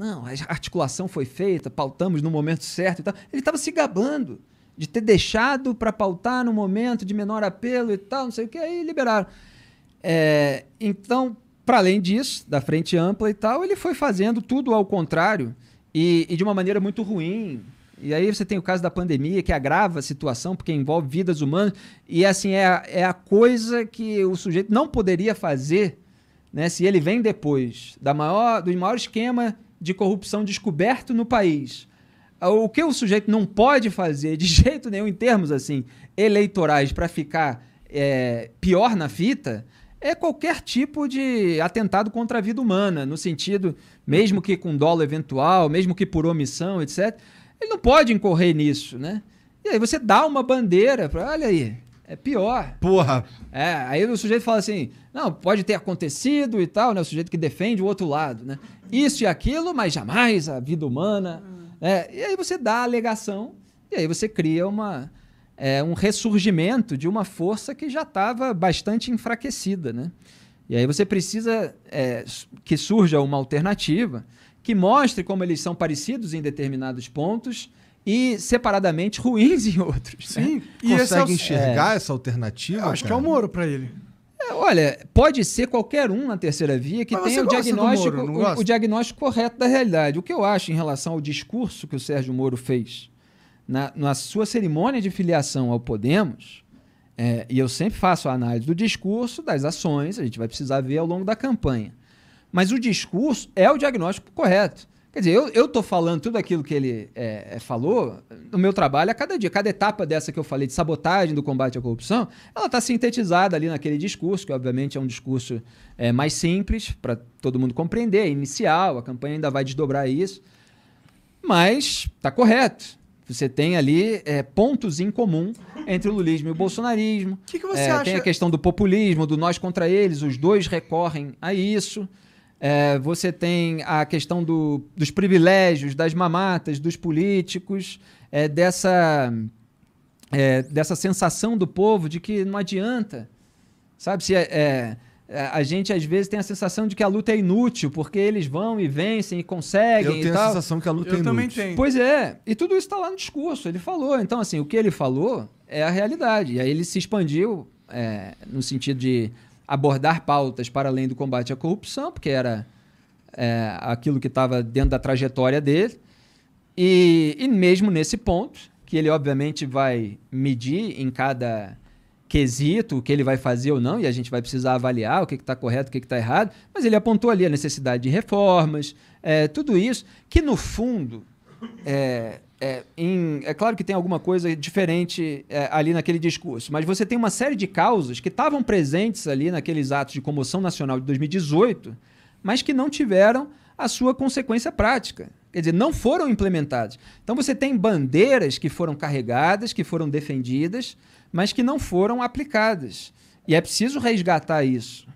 não, a articulação foi feita, pautamos no momento certo e tal. Ele estava se gabando de ter deixado para pautar no momento de menor apelo e tal, não sei o que, aí liberaram. É, então, para além disso, da frente ampla e tal, ele foi fazendo tudo ao contrário e, e de uma maneira muito ruim. E aí você tem o caso da pandemia, que agrava a situação, porque envolve vidas humanas. E assim, é a, é a coisa que o sujeito não poderia fazer né, se ele vem depois da maior, do maior esquema de corrupção descoberto no país. Ah, o que o sujeito não pode fazer de jeito nenhum em termos assim eleitorais para ficar é, pior na fita é qualquer tipo de atentado contra a vida humana, no sentido, mesmo que com dolo eventual, mesmo que por omissão, etc. Ele não pode incorrer nisso, né? E aí você dá uma bandeira para, olha aí, é pior. Porra. É, aí o sujeito fala assim: "Não, pode ter acontecido e tal", né? O sujeito que defende o outro lado, né? isso e aquilo, mas jamais a vida humana. Hum. É, e aí você dá a alegação e aí você cria uma, é, um ressurgimento de uma força que já estava bastante enfraquecida. Né? E aí você precisa é, que surja uma alternativa que mostre como eles são parecidos em determinados pontos e separadamente ruins em outros. Né? Sim, né? e consegue esse é o... enxergar é. essa alternativa. Eu acho cara. que é o Moro para ele. Olha, pode ser qualquer um na terceira via que Mas tenha o diagnóstico, Moro, o, o diagnóstico correto da realidade. O que eu acho em relação ao discurso que o Sérgio Moro fez na, na sua cerimônia de filiação ao Podemos, é, e eu sempre faço a análise do discurso, das ações, a gente vai precisar ver ao longo da campanha. Mas o discurso é o diagnóstico correto. Quer dizer, eu, eu tô falando tudo aquilo que ele é, é, falou no meu trabalho a cada dia. Cada etapa dessa que eu falei de sabotagem do combate à corrupção, ela está sintetizada ali naquele discurso, que obviamente é um discurso é, mais simples para todo mundo compreender, é inicial, a campanha ainda vai desdobrar isso. Mas está correto. Você tem ali é, pontos em comum entre o lulismo e o bolsonarismo. O que, que, você é, acha? Tem a questão do populismo, do nós contra eles, os dois recorrem a isso. É, você tem a questão do, dos privilégios, das mamatas, dos políticos, é, dessa, é, dessa sensação do povo de que não adianta. Sabe, se é, é, é, a gente às vezes tem a sensação de que a luta é inútil, porque eles vão e vencem e conseguem. Eu tenho a sensação que a luta Eu é inútil. Eu também tenho. Pois é, e tudo isso está lá no discurso, ele falou. Então, assim, o que ele falou é a realidade. E aí ele se expandiu é, no sentido de abordar pautas para além do combate à corrupção, porque era é, aquilo que estava dentro da trajetória dele. E, e mesmo nesse ponto, que ele obviamente vai medir em cada quesito o que ele vai fazer ou não, e a gente vai precisar avaliar o que está correto, o que está errado, mas ele apontou ali a necessidade de reformas, é, tudo isso, que no fundo é, é, em, é claro que tem alguma coisa diferente é, ali naquele discurso, mas você tem uma série de causas que estavam presentes ali naqueles atos de comoção nacional de 2018, mas que não tiveram a sua consequência prática. Quer dizer, não foram implementados. Então você tem bandeiras que foram carregadas, que foram defendidas, mas que não foram aplicadas. E é preciso resgatar isso.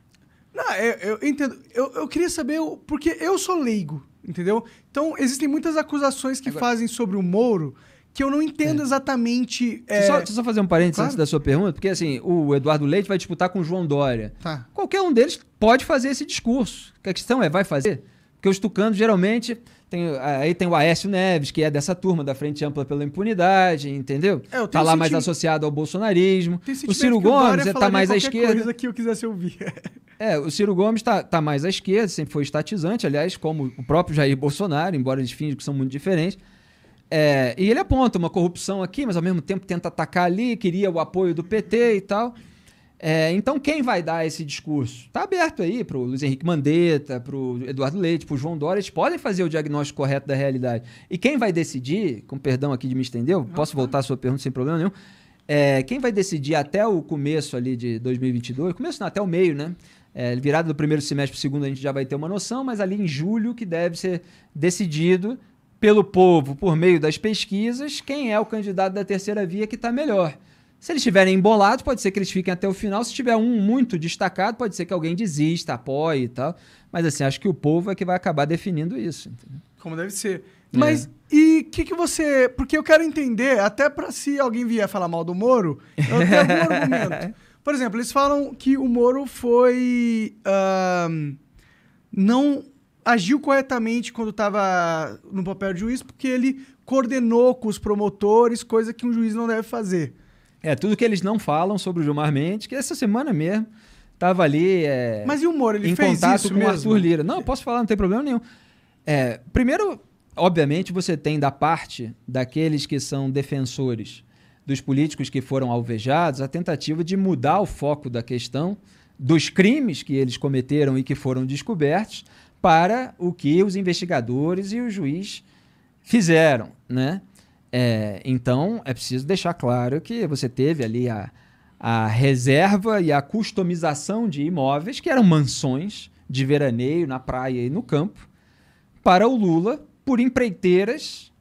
Não, eu, eu entendo. Eu, eu queria saber, o- porque eu sou leigo, entendeu? Então, existem muitas acusações que fazem sobre o Moro que eu não entendo é. exatamente. é, Deixa eu é, só, só fazer um parênteses Claro. antes da sua pergunta, porque assim, o Eduardo Leite vai disputar com o João Dória. Tá. Qualquer um deles pode fazer esse discurso. A questão é, vai fazer? Porque os tucanos geralmente. Tem, aí tem o Aécio Neves, que é dessa turma da Frente Ampla pela Impunidade, entendeu? É, tá lá senti... mais associado ao bolsonarismo. O Ciro Gomes está é, mais à esquerda. coisa que eu quisesse ouvir. é, o Ciro Gomes está tá mais à esquerda, sempre foi estatizante, aliás, como o próprio Jair Bolsonaro, embora eles fingem que são muito diferentes. É, e ele aponta uma corrupção aqui, mas ao mesmo tempo tenta atacar ali, queria o apoio do PT e tal. É, então, quem vai dar esse discurso? Está aberto aí para o Luiz Henrique Mandetta, para o Eduardo Leite, para o João Dória, eles podem fazer o diagnóstico correto da realidade. E quem vai decidir, com perdão aqui de me estender, eu posso tá. voltar à sua pergunta sem problema nenhum, é, quem vai decidir até o começo ali de 2022, começo não, até o meio, né? É, virada do primeiro semestre para o segundo a gente já vai ter uma noção, mas ali em julho que deve ser decidido pelo povo, por meio das pesquisas, quem é o candidato da terceira via que está melhor. Se eles estiverem embolados, pode ser que eles fiquem até o final. Se tiver um muito destacado, pode ser que alguém desista, apoie e tal. Mas assim, acho que o povo é que vai acabar definindo isso. Entendeu? Como deve ser. É. Mas é. e o que, que você. Porque eu quero entender, até para se alguém vier falar mal do Moro, eu tenho algum argumento. Por exemplo, eles falam que o Moro foi. Uh, não agiu corretamente quando estava no papel de juiz, porque ele coordenou com os promotores, coisa que um juiz não deve fazer. É, tudo que eles não falam sobre o Gilmar Mendes, que essa semana mesmo estava ali. É, Mas e o Moro? Ele em fez contato isso com mesmo? o Arthur Lira. Não, posso falar, não tem problema nenhum. É, primeiro, obviamente, você tem da parte daqueles que são defensores dos políticos que foram alvejados a tentativa de mudar o foco da questão dos crimes que eles cometeram e que foram descobertos para o que os investigadores e o juiz fizeram, né? É, então, é preciso deixar claro que você teve ali a, a reserva e a customização de imóveis, que eram mansões de veraneio na praia e no campo, para o Lula por empreiteiras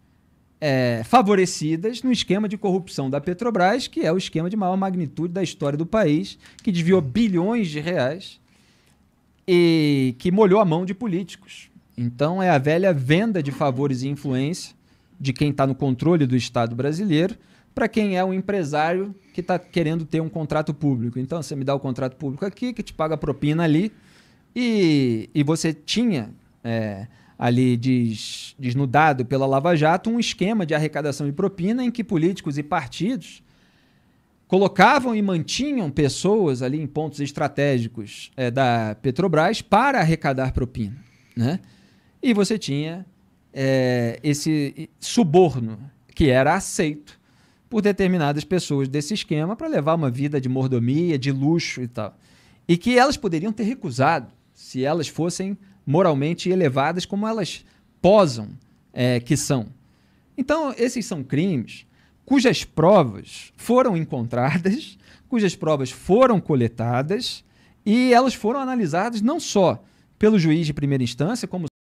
é, favorecidas no esquema de corrupção da Petrobras, que é o esquema de maior magnitude da história do país, que desviou bilhões de reais e que molhou a mão de políticos. Então, é a velha venda de favores e influência de quem está no controle do Estado brasileiro para quem é um empresário que está querendo ter um contrato público. Então, você me dá o contrato público aqui, que te paga a propina ali, e, e você tinha é, ali des, desnudado pela Lava Jato um esquema de arrecadação de propina em que políticos e partidos colocavam e mantinham pessoas ali em pontos estratégicos é, da Petrobras para arrecadar propina. Né? E você tinha é, esse suborno que era aceito por determinadas pessoas desse esquema para levar uma vida de mordomia, de luxo e tal. E que elas poderiam ter recusado se elas fossem moralmente elevadas como elas posam é, que são. Então, esses são crimes cujas provas foram encontradas, cujas provas foram coletadas e elas foram analisadas não só pelo juiz de primeira instância, como